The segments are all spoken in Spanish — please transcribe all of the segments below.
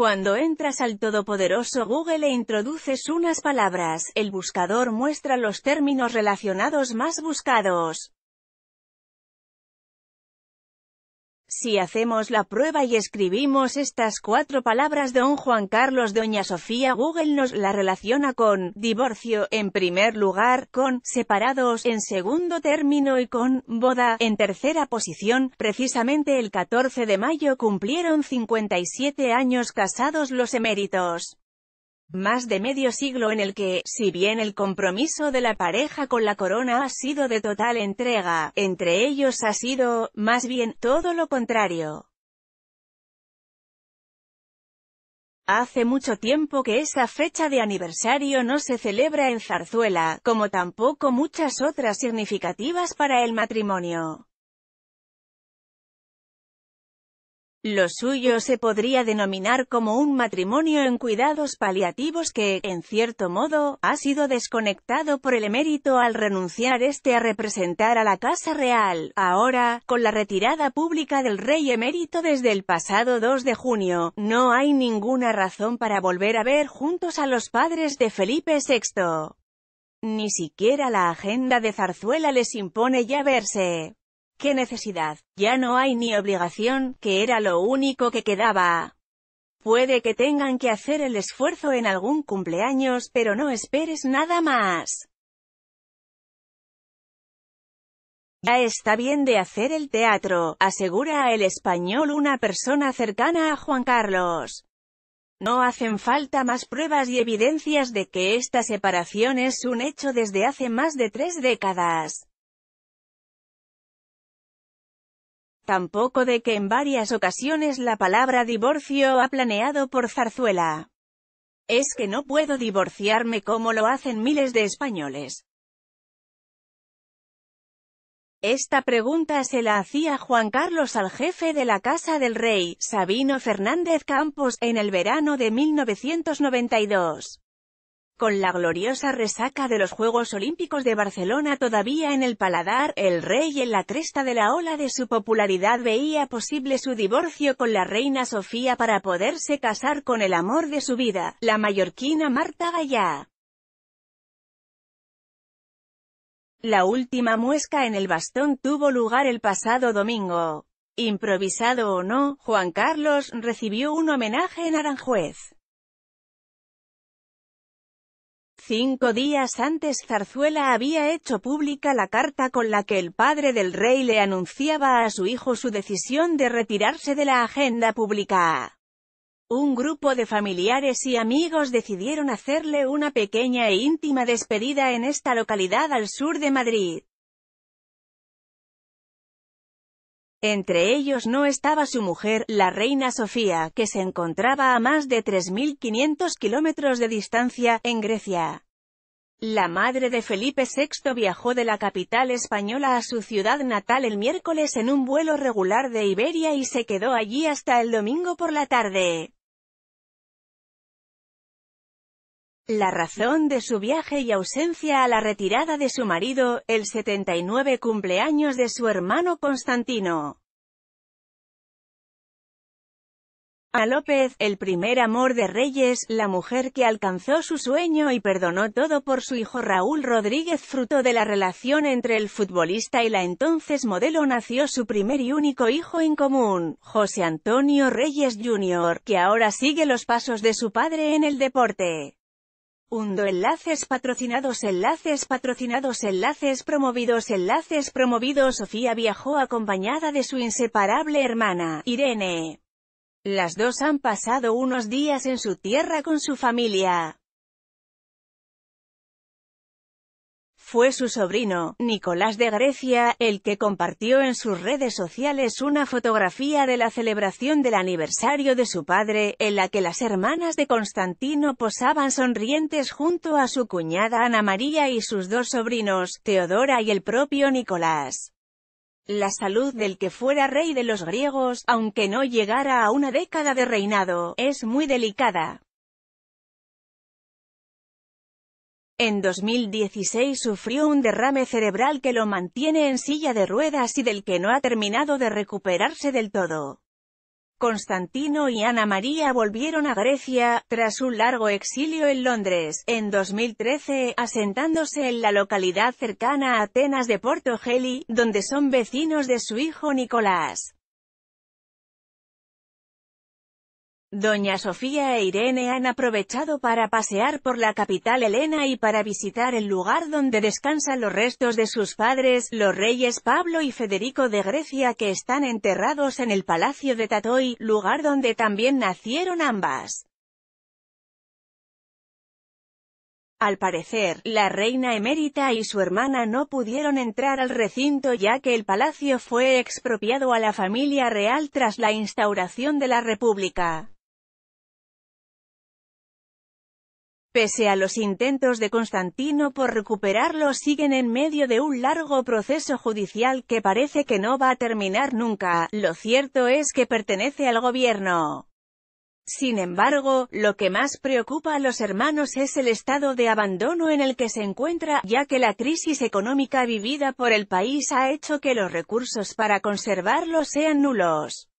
Cuando entras al todopoderoso Google e introduces unas palabras, el buscador muestra los términos relacionados más buscados. Si hacemos la prueba y escribimos estas cuatro palabras de Don Juan Carlos Doña Sofía Google nos la relaciona con divorcio en primer lugar, con separados en segundo término y con boda en tercera posición. Precisamente el 14 de mayo cumplieron 57 años casados los eméritos más de medio siglo en el que, si bien el compromiso de la pareja con la corona ha sido de total entrega, entre ellos ha sido, más bien, todo lo contrario. Hace mucho tiempo que esa fecha de aniversario no se celebra en Zarzuela, como tampoco muchas otras significativas para el matrimonio. Lo suyo se podría denominar como un matrimonio en cuidados paliativos que, en cierto modo, ha sido desconectado por el emérito al renunciar este a representar a la Casa Real. Ahora, con la retirada pública del rey emérito desde el pasado 2 de junio, no hay ninguna razón para volver a ver juntos a los padres de Felipe VI. Ni siquiera la agenda de Zarzuela les impone ya verse. ¿Qué necesidad? Ya no hay ni obligación, que era lo único que quedaba. Puede que tengan que hacer el esfuerzo en algún cumpleaños, pero no esperes nada más. Ya está bien de hacer el teatro, asegura El Español una persona cercana a Juan Carlos. No hacen falta más pruebas y evidencias de que esta separación es un hecho desde hace más de tres décadas. tampoco de que en varias ocasiones la palabra divorcio ha planeado por zarzuela. Es que no puedo divorciarme como lo hacen miles de españoles. Esta pregunta se la hacía Juan Carlos al jefe de la Casa del Rey, Sabino Fernández Campos, en el verano de 1992. Con la gloriosa resaca de los Juegos Olímpicos de Barcelona todavía en el paladar, el rey en la cresta de la ola de su popularidad veía posible su divorcio con la reina Sofía para poderse casar con el amor de su vida, la mallorquina Marta Gallá. La última muesca en el bastón tuvo lugar el pasado domingo. Improvisado o no, Juan Carlos recibió un homenaje en Aranjuez. Cinco días antes Zarzuela había hecho pública la carta con la que el padre del rey le anunciaba a su hijo su decisión de retirarse de la agenda pública. Un grupo de familiares y amigos decidieron hacerle una pequeña e íntima despedida en esta localidad al sur de Madrid. Entre ellos no estaba su mujer, la reina Sofía, que se encontraba a más de 3.500 kilómetros de distancia, en Grecia. La madre de Felipe VI viajó de la capital española a su ciudad natal el miércoles en un vuelo regular de Iberia y se quedó allí hasta el domingo por la tarde. La razón de su viaje y ausencia a la retirada de su marido, el 79 cumpleaños de su hermano Constantino. A López, el primer amor de Reyes, la mujer que alcanzó su sueño y perdonó todo por su hijo Raúl Rodríguez fruto de la relación entre el futbolista y la entonces modelo nació su primer y único hijo en común, José Antonio Reyes Jr., que ahora sigue los pasos de su padre en el deporte. Undo enlaces patrocinados enlaces patrocinados enlaces promovidos enlaces promovidos Sofía viajó acompañada de su inseparable hermana, Irene. Las dos han pasado unos días en su tierra con su familia. Fue su sobrino, Nicolás de Grecia, el que compartió en sus redes sociales una fotografía de la celebración del aniversario de su padre, en la que las hermanas de Constantino posaban sonrientes junto a su cuñada Ana María y sus dos sobrinos, Teodora y el propio Nicolás. La salud del que fuera rey de los griegos, aunque no llegara a una década de reinado, es muy delicada. En 2016 sufrió un derrame cerebral que lo mantiene en silla de ruedas y del que no ha terminado de recuperarse del todo. Constantino y Ana María volvieron a Grecia, tras un largo exilio en Londres, en 2013, asentándose en la localidad cercana a Atenas de Porto Geli, donde son vecinos de su hijo Nicolás. Doña Sofía e Irene han aprovechado para pasear por la capital helena y para visitar el lugar donde descansan los restos de sus padres, los reyes Pablo y Federico de Grecia que están enterrados en el Palacio de Tatoy, lugar donde también nacieron ambas. Al parecer, la reina emérita y su hermana no pudieron entrar al recinto ya que el palacio fue expropiado a la familia real tras la instauración de la república. Pese a los intentos de Constantino por recuperarlo siguen en medio de un largo proceso judicial que parece que no va a terminar nunca, lo cierto es que pertenece al gobierno. Sin embargo, lo que más preocupa a los hermanos es el estado de abandono en el que se encuentra, ya que la crisis económica vivida por el país ha hecho que los recursos para conservarlo sean nulos.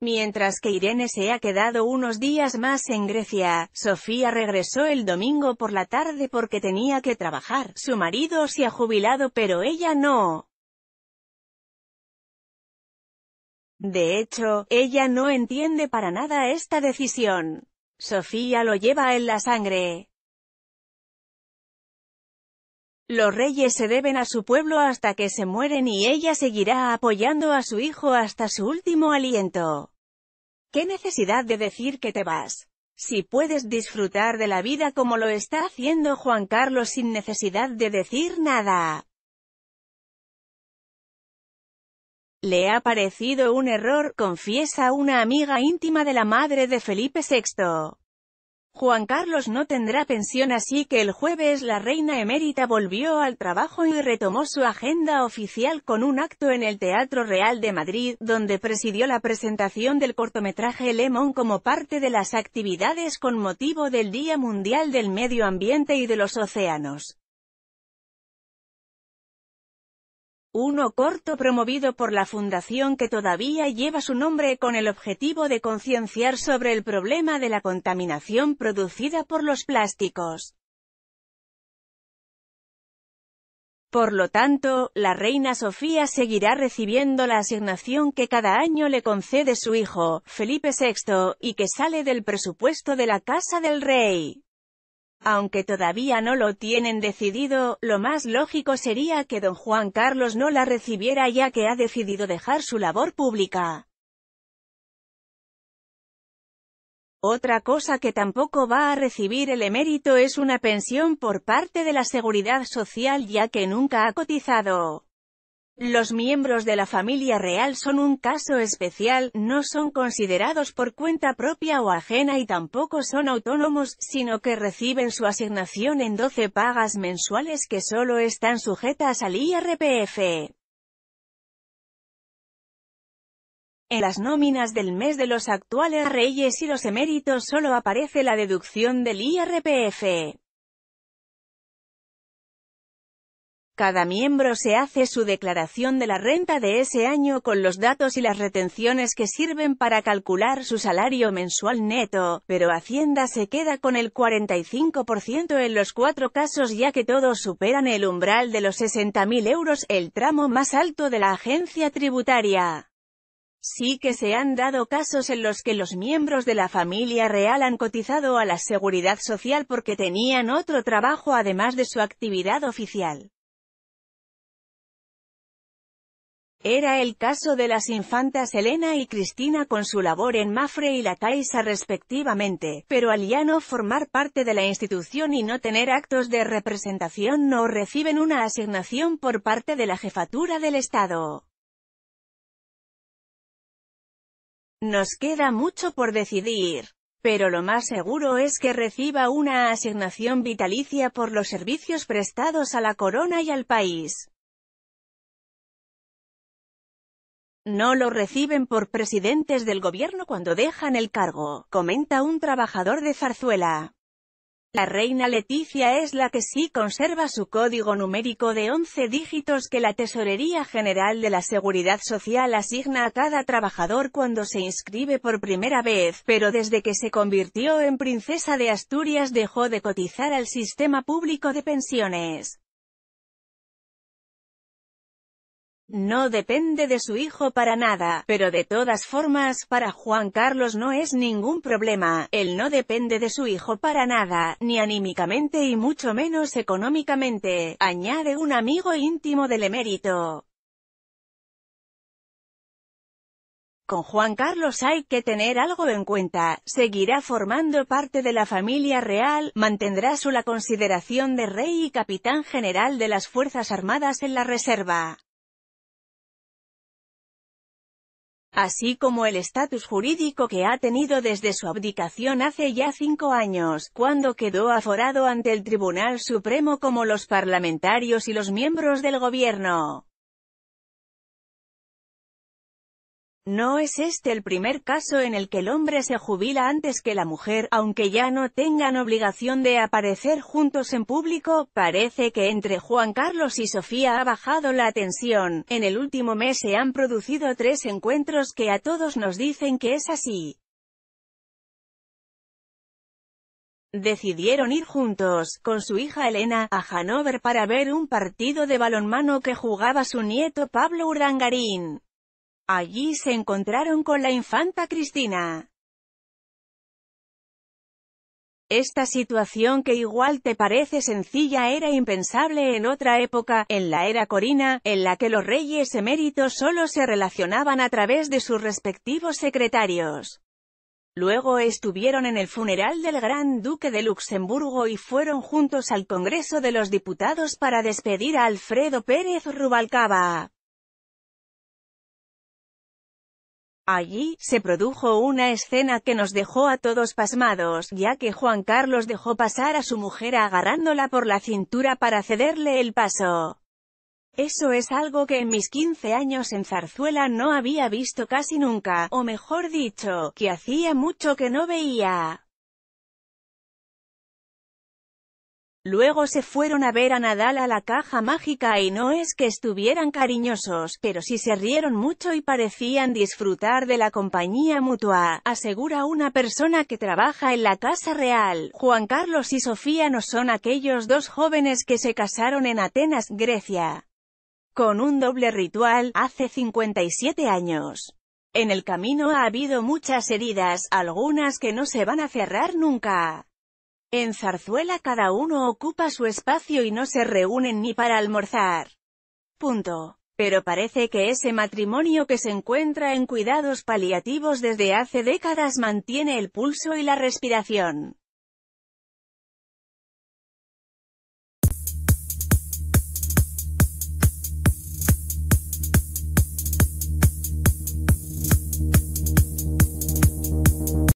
Mientras que Irene se ha quedado unos días más en Grecia, Sofía regresó el domingo por la tarde porque tenía que trabajar. Su marido se ha jubilado pero ella no. De hecho, ella no entiende para nada esta decisión. Sofía lo lleva en la sangre. Los reyes se deben a su pueblo hasta que se mueren y ella seguirá apoyando a su hijo hasta su último aliento. ¿Qué necesidad de decir que te vas? Si puedes disfrutar de la vida como lo está haciendo Juan Carlos sin necesidad de decir nada. Le ha parecido un error, confiesa una amiga íntima de la madre de Felipe VI. Juan Carlos no tendrá pensión así que el jueves la reina emérita volvió al trabajo y retomó su agenda oficial con un acto en el Teatro Real de Madrid, donde presidió la presentación del cortometraje Lemon como parte de las actividades con motivo del Día Mundial del Medio Ambiente y de los Océanos. Uno corto promovido por la fundación que todavía lleva su nombre con el objetivo de concienciar sobre el problema de la contaminación producida por los plásticos. Por lo tanto, la reina Sofía seguirá recibiendo la asignación que cada año le concede su hijo, Felipe VI, y que sale del presupuesto de la Casa del Rey. Aunque todavía no lo tienen decidido, lo más lógico sería que don Juan Carlos no la recibiera ya que ha decidido dejar su labor pública. Otra cosa que tampoco va a recibir el emérito es una pensión por parte de la Seguridad Social ya que nunca ha cotizado. Los miembros de la familia real son un caso especial, no son considerados por cuenta propia o ajena y tampoco son autónomos, sino que reciben su asignación en 12 pagas mensuales que solo están sujetas al IRPF. En las nóminas del mes de los actuales reyes y los eméritos solo aparece la deducción del IRPF. Cada miembro se hace su declaración de la renta de ese año con los datos y las retenciones que sirven para calcular su salario mensual neto, pero Hacienda se queda con el 45% en los cuatro casos ya que todos superan el umbral de los 60.000 euros, el tramo más alto de la agencia tributaria. Sí que se han dado casos en los que los miembros de la familia real han cotizado a la seguridad social porque tenían otro trabajo además de su actividad oficial. Era el caso de las infantas Elena y Cristina con su labor en Mafre y la TAISA respectivamente, pero al ya no formar parte de la institución y no tener actos de representación no reciben una asignación por parte de la jefatura del Estado. Nos queda mucho por decidir, pero lo más seguro es que reciba una asignación vitalicia por los servicios prestados a la corona y al país. No lo reciben por presidentes del gobierno cuando dejan el cargo, comenta un trabajador de Zarzuela. La reina Leticia es la que sí conserva su código numérico de 11 dígitos que la Tesorería General de la Seguridad Social asigna a cada trabajador cuando se inscribe por primera vez, pero desde que se convirtió en princesa de Asturias dejó de cotizar al sistema público de pensiones. No depende de su hijo para nada, pero de todas formas, para Juan Carlos no es ningún problema, él no depende de su hijo para nada, ni anímicamente y mucho menos económicamente, añade un amigo íntimo del emérito. Con Juan Carlos hay que tener algo en cuenta, seguirá formando parte de la familia real, mantendrá su la consideración de rey y capitán general de las Fuerzas Armadas en la reserva. así como el estatus jurídico que ha tenido desde su abdicación hace ya cinco años, cuando quedó aforado ante el Tribunal Supremo como los parlamentarios y los miembros del gobierno. No es este el primer caso en el que el hombre se jubila antes que la mujer, aunque ya no tengan obligación de aparecer juntos en público, parece que entre Juan Carlos y Sofía ha bajado la tensión. En el último mes se han producido tres encuentros que a todos nos dicen que es así. Decidieron ir juntos, con su hija Elena, a Hanover para ver un partido de balonmano que jugaba su nieto Pablo Urangarín. Allí se encontraron con la infanta Cristina. Esta situación que igual te parece sencilla era impensable en otra época, en la era corina, en la que los reyes eméritos solo se relacionaban a través de sus respectivos secretarios. Luego estuvieron en el funeral del Gran Duque de Luxemburgo y fueron juntos al Congreso de los Diputados para despedir a Alfredo Pérez Rubalcaba. Allí, se produjo una escena que nos dejó a todos pasmados, ya que Juan Carlos dejó pasar a su mujer agarrándola por la cintura para cederle el paso. Eso es algo que en mis 15 años en Zarzuela no había visto casi nunca, o mejor dicho, que hacía mucho que no veía. Luego se fueron a ver a Nadal a la caja mágica y no es que estuvieran cariñosos, pero sí se rieron mucho y parecían disfrutar de la compañía mutua, asegura una persona que trabaja en la Casa Real. Juan Carlos y Sofía no son aquellos dos jóvenes que se casaron en Atenas, Grecia, con un doble ritual, hace 57 años. En el camino ha habido muchas heridas, algunas que no se van a cerrar nunca. En Zarzuela cada uno ocupa su espacio y no se reúnen ni para almorzar. Punto. Pero parece que ese matrimonio que se encuentra en cuidados paliativos desde hace décadas mantiene el pulso y la respiración.